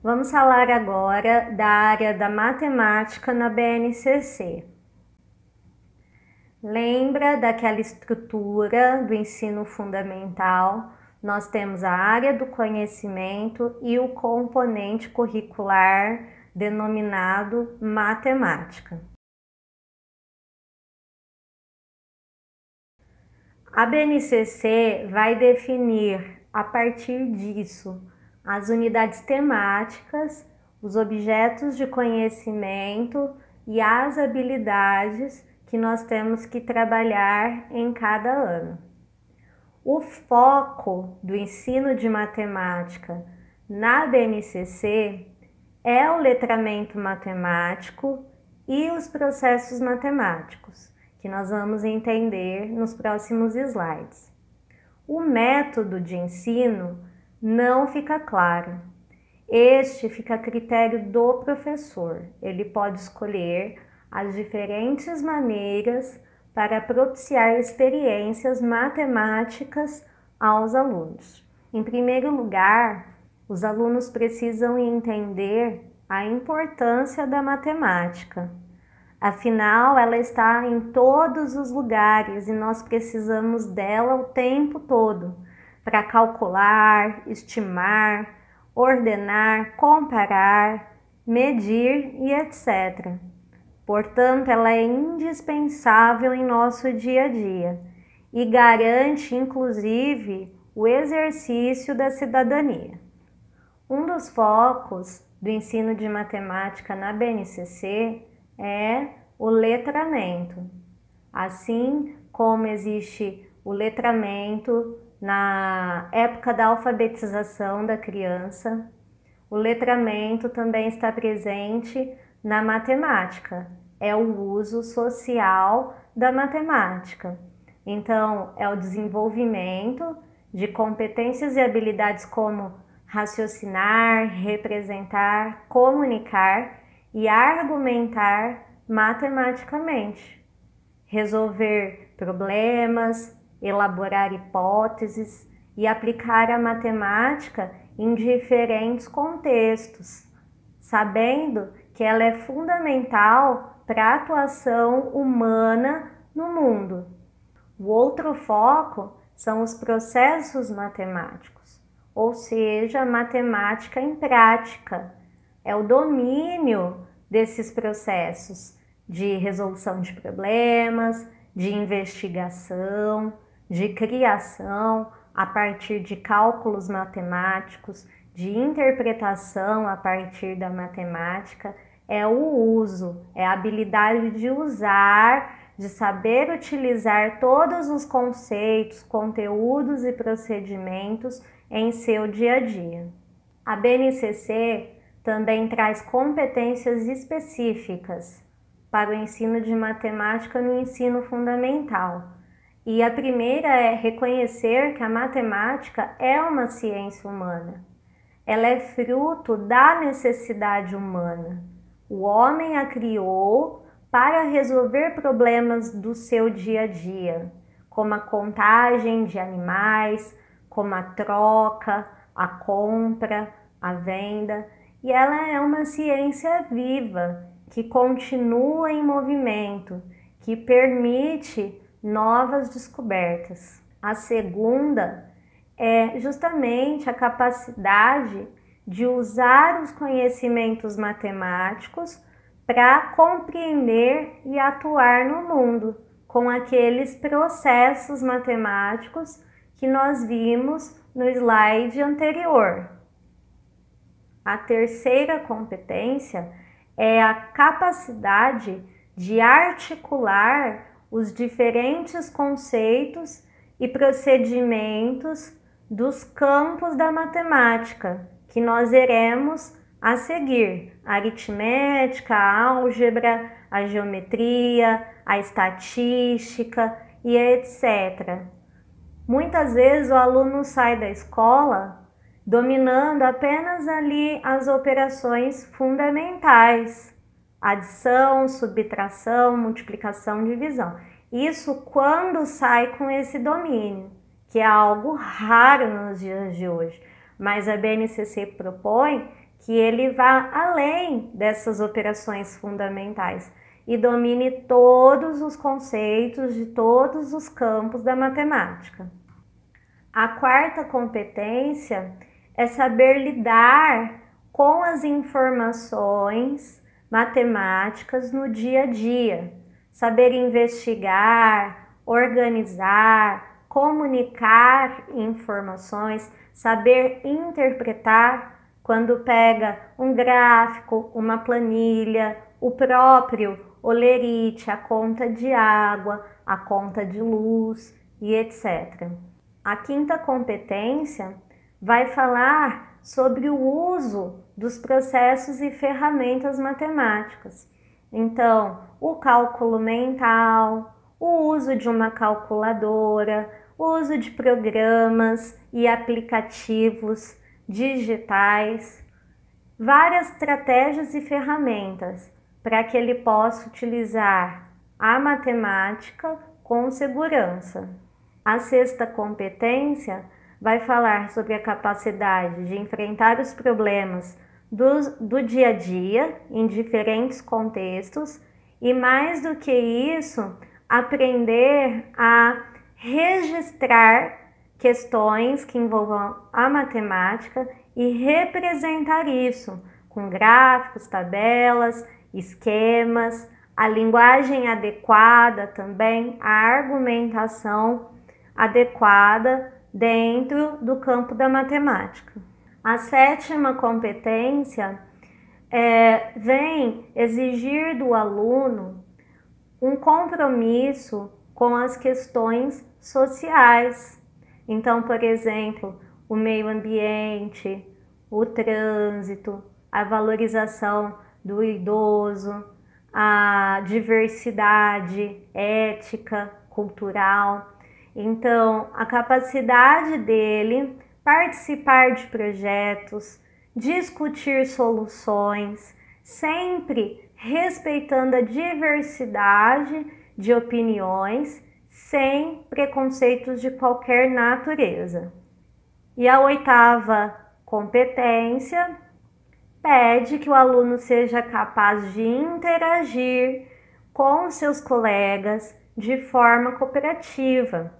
Vamos falar agora da área da matemática na BNCC. Lembra daquela estrutura do ensino fundamental? Nós temos a área do conhecimento e o componente curricular denominado matemática. A BNCC vai definir a partir disso as unidades temáticas, os objetos de conhecimento e as habilidades que nós temos que trabalhar em cada ano. O foco do ensino de matemática na BNCC é o letramento matemático e os processos matemáticos, que nós vamos entender nos próximos slides. O método de ensino não fica claro. Este fica a critério do professor. Ele pode escolher as diferentes maneiras para propiciar experiências matemáticas aos alunos. Em primeiro lugar, os alunos precisam entender a importância da matemática. Afinal, ela está em todos os lugares e nós precisamos dela o tempo todo para calcular, estimar, ordenar, comparar, medir e etc. Portanto, ela é indispensável em nosso dia a dia e garante, inclusive, o exercício da cidadania. Um dos focos do ensino de matemática na BNCC é o letramento. Assim como existe o letramento na época da alfabetização da criança. O letramento também está presente na matemática, é o uso social da matemática. Então, é o desenvolvimento de competências e habilidades como raciocinar, representar, comunicar e argumentar matematicamente, resolver problemas, elaborar hipóteses e aplicar a matemática em diferentes contextos, sabendo que ela é fundamental para a atuação humana no mundo. O outro foco são os processos matemáticos, ou seja, matemática em prática. É o domínio desses processos de resolução de problemas, de investigação, de criação a partir de cálculos matemáticos, de interpretação a partir da matemática, é o uso, é a habilidade de usar, de saber utilizar todos os conceitos, conteúdos e procedimentos em seu dia a dia. A BNCC também traz competências específicas para o ensino de matemática no ensino fundamental e a primeira é reconhecer que a matemática é uma ciência humana. Ela é fruto da necessidade humana. O homem a criou para resolver problemas do seu dia a dia, como a contagem de animais, como a troca, a compra, a venda. E ela é uma ciência viva que continua em movimento, que permite novas descobertas. A segunda é justamente a capacidade de usar os conhecimentos matemáticos para compreender e atuar no mundo com aqueles processos matemáticos que nós vimos no slide anterior. A terceira competência é a capacidade de articular os diferentes conceitos e procedimentos dos campos da matemática que nós iremos a seguir: a aritmética, a álgebra, a geometria, a estatística e etc. Muitas vezes o aluno sai da escola dominando apenas ali as operações fundamentais Adição, subtração, multiplicação, divisão. Isso quando sai com esse domínio, que é algo raro nos dias de hoje. Mas a BNCC propõe que ele vá além dessas operações fundamentais e domine todos os conceitos de todos os campos da matemática. A quarta competência é saber lidar com as informações matemáticas no dia a dia, saber investigar, organizar, comunicar informações, saber interpretar quando pega um gráfico, uma planilha, o próprio olerite, a conta de água, a conta de luz e etc. A quinta competência vai falar sobre o uso dos processos e ferramentas matemáticas. Então, o cálculo mental, o uso de uma calculadora, o uso de programas e aplicativos digitais, várias estratégias e ferramentas para que ele possa utilizar a matemática com segurança. A sexta competência vai falar sobre a capacidade de enfrentar os problemas do, do dia a dia em diferentes contextos e, mais do que isso, aprender a registrar questões que envolvam a matemática e representar isso com gráficos, tabelas, esquemas, a linguagem adequada também, a argumentação adequada dentro do campo da matemática. A sétima competência é, vem exigir do aluno um compromisso com as questões sociais. Então, por exemplo, o meio ambiente, o trânsito, a valorização do idoso, a diversidade ética, cultural. Então, a capacidade dele participar de projetos, discutir soluções, sempre respeitando a diversidade de opiniões, sem preconceitos de qualquer natureza. E a oitava competência pede que o aluno seja capaz de interagir com seus colegas de forma cooperativa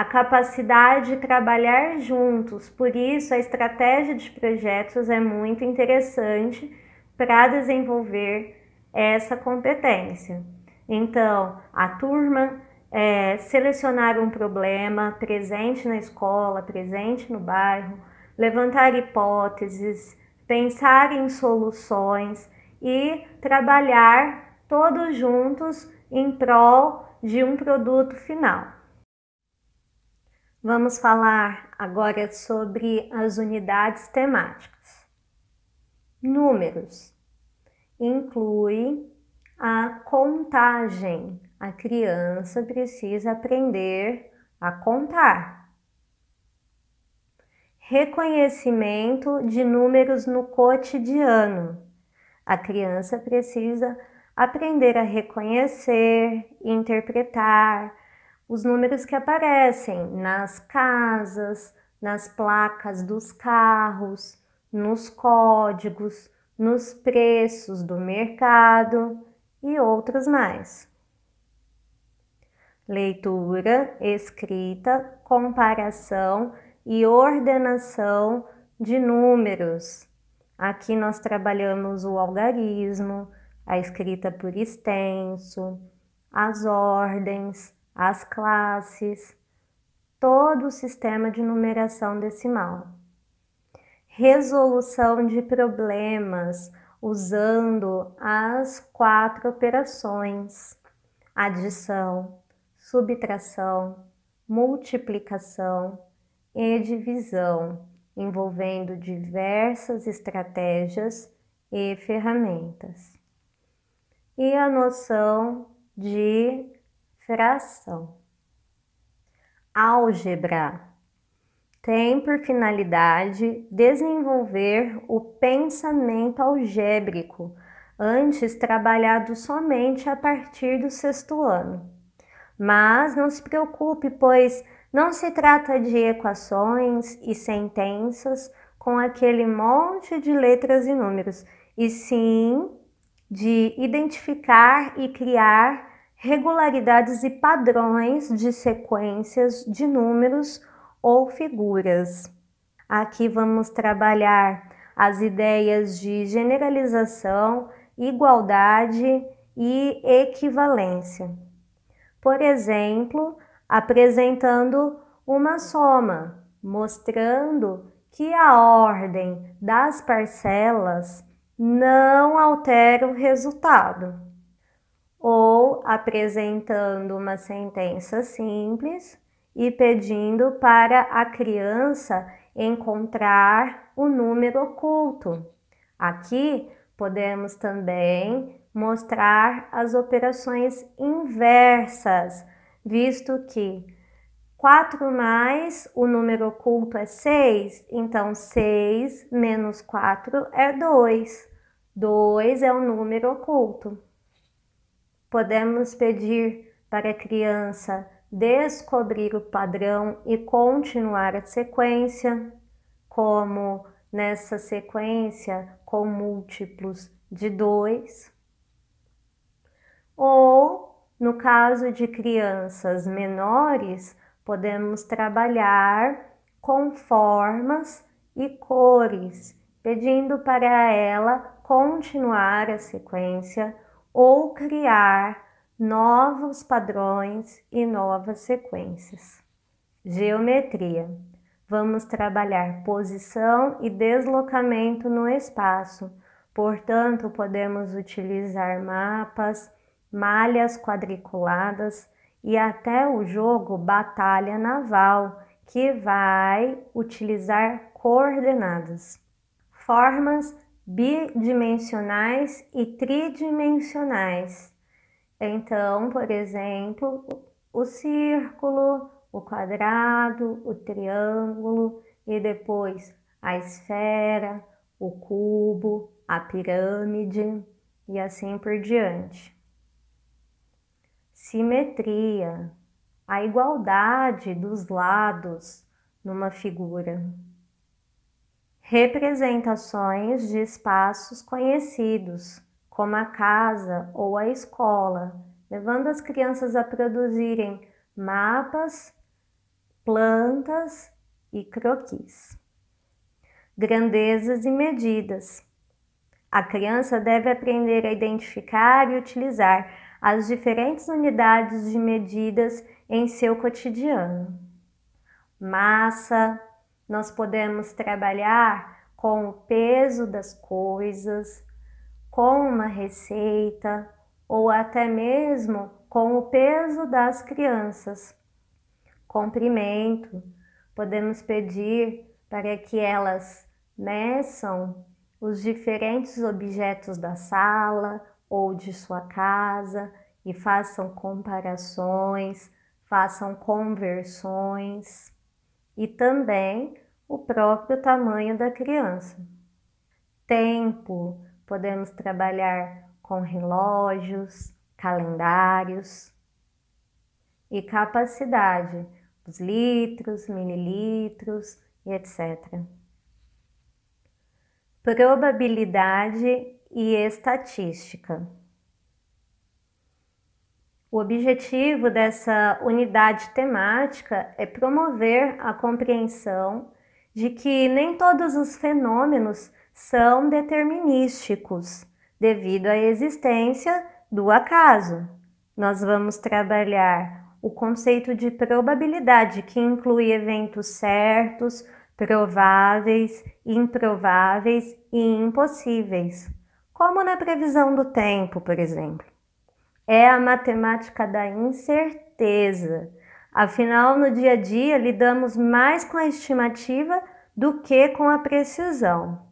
a capacidade de trabalhar juntos. Por isso, a estratégia de projetos é muito interessante para desenvolver essa competência. Então, a turma é, selecionar um problema presente na escola, presente no bairro, levantar hipóteses, pensar em soluções e trabalhar todos juntos em prol de um produto final. Vamos falar agora sobre as unidades temáticas. Números inclui a contagem. A criança precisa aprender a contar. Reconhecimento de números no cotidiano. A criança precisa aprender a reconhecer, interpretar, os números que aparecem nas casas, nas placas dos carros, nos códigos, nos preços do mercado e outros mais. Leitura, escrita, comparação e ordenação de números. Aqui nós trabalhamos o algarismo, a escrita por extenso, as ordens as classes, todo o sistema de numeração decimal. Resolução de problemas usando as quatro operações: adição, subtração, multiplicação e divisão, envolvendo diversas estratégias e ferramentas. E a noção de fração. Álgebra tem por finalidade desenvolver o pensamento algébrico, antes trabalhado somente a partir do sexto ano. Mas não se preocupe, pois não se trata de equações e sentenças com aquele monte de letras e números, e sim de identificar e criar regularidades e padrões de sequências de números ou figuras. Aqui vamos trabalhar as ideias de generalização, igualdade e equivalência. Por exemplo, apresentando uma soma, mostrando que a ordem das parcelas não altera o resultado ou apresentando uma sentença simples e pedindo para a criança encontrar o número oculto. Aqui podemos também mostrar as operações inversas, visto que 4 mais o número oculto é 6, então 6 menos 4 é 2. 2 é o número oculto podemos pedir para a criança descobrir o padrão e continuar a sequência, como nessa sequência com múltiplos de 2. Ou, no caso de crianças menores, podemos trabalhar com formas e cores, pedindo para ela continuar a sequência ou criar novos padrões e novas sequências. Geometria. Vamos trabalhar posição e deslocamento no espaço, portanto, podemos utilizar mapas, malhas quadriculadas e até o jogo Batalha Naval, que vai utilizar coordenadas. Formas bidimensionais e tridimensionais. Então, por exemplo, o círculo, o quadrado, o triângulo e depois a esfera, o cubo, a pirâmide e assim por diante. Simetria, a igualdade dos lados numa figura representações de espaços conhecidos, como a casa ou a escola, levando as crianças a produzirem mapas, plantas e croquis. Grandezas e medidas. A criança deve aprender a identificar e utilizar as diferentes unidades de medidas em seu cotidiano. Massa, nós podemos trabalhar com o peso das coisas, com uma receita ou até mesmo com o peso das crianças. Comprimento, podemos pedir para que elas meçam os diferentes objetos da sala ou de sua casa e façam comparações, façam conversões e também o próprio tamanho da criança. Tempo, podemos trabalhar com relógios, calendários. E capacidade, os litros, mililitros e etc. Probabilidade e estatística. O objetivo dessa unidade temática é promover a compreensão de que nem todos os fenômenos são determinísticos devido à existência do acaso. Nós vamos trabalhar o conceito de probabilidade, que inclui eventos certos, prováveis, improváveis e impossíveis, como na previsão do tempo, por exemplo é a matemática da incerteza. Afinal, no dia a dia, lidamos mais com a estimativa do que com a precisão.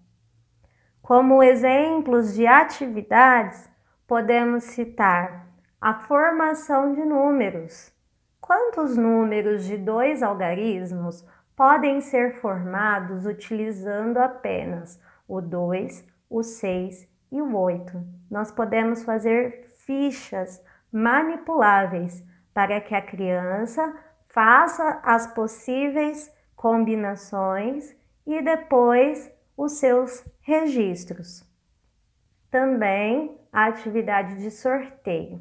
Como exemplos de atividades, podemos citar a formação de números. Quantos números de dois algarismos podem ser formados utilizando apenas o 2, o 6 e o 8? Nós podemos fazer fichas manipuláveis para que a criança faça as possíveis combinações e depois os seus registros. Também a atividade de sorteio.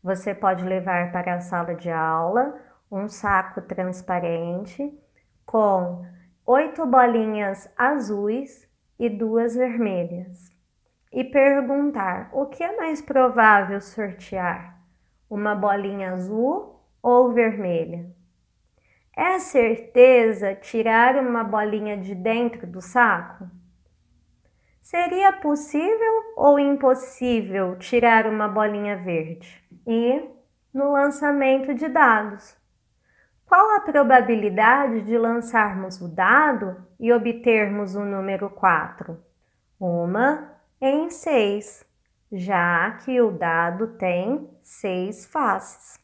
Você pode levar para a sala de aula um saco transparente com oito bolinhas azuis e duas vermelhas e perguntar o que é mais provável sortear, uma bolinha azul ou vermelha. É certeza tirar uma bolinha de dentro do saco? Seria possível ou impossível tirar uma bolinha verde? E no lançamento de dados. Qual a probabilidade de lançarmos o dado e obtermos o número 4? Uma, em 6, já que o dado tem 6 faces.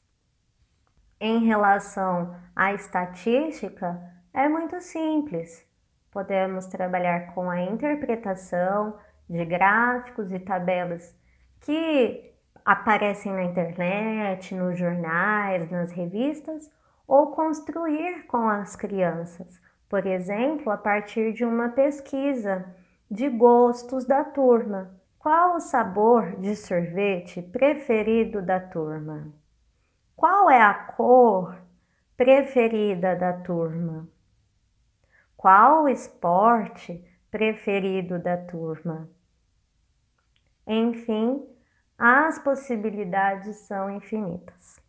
Em relação à estatística, é muito simples. Podemos trabalhar com a interpretação de gráficos e tabelas que aparecem na internet, nos jornais, nas revistas, ou construir com as crianças, por exemplo, a partir de uma pesquisa de gostos da turma. Qual o sabor de sorvete preferido da turma? Qual é a cor preferida da turma? Qual o esporte preferido da turma? Enfim, as possibilidades são infinitas.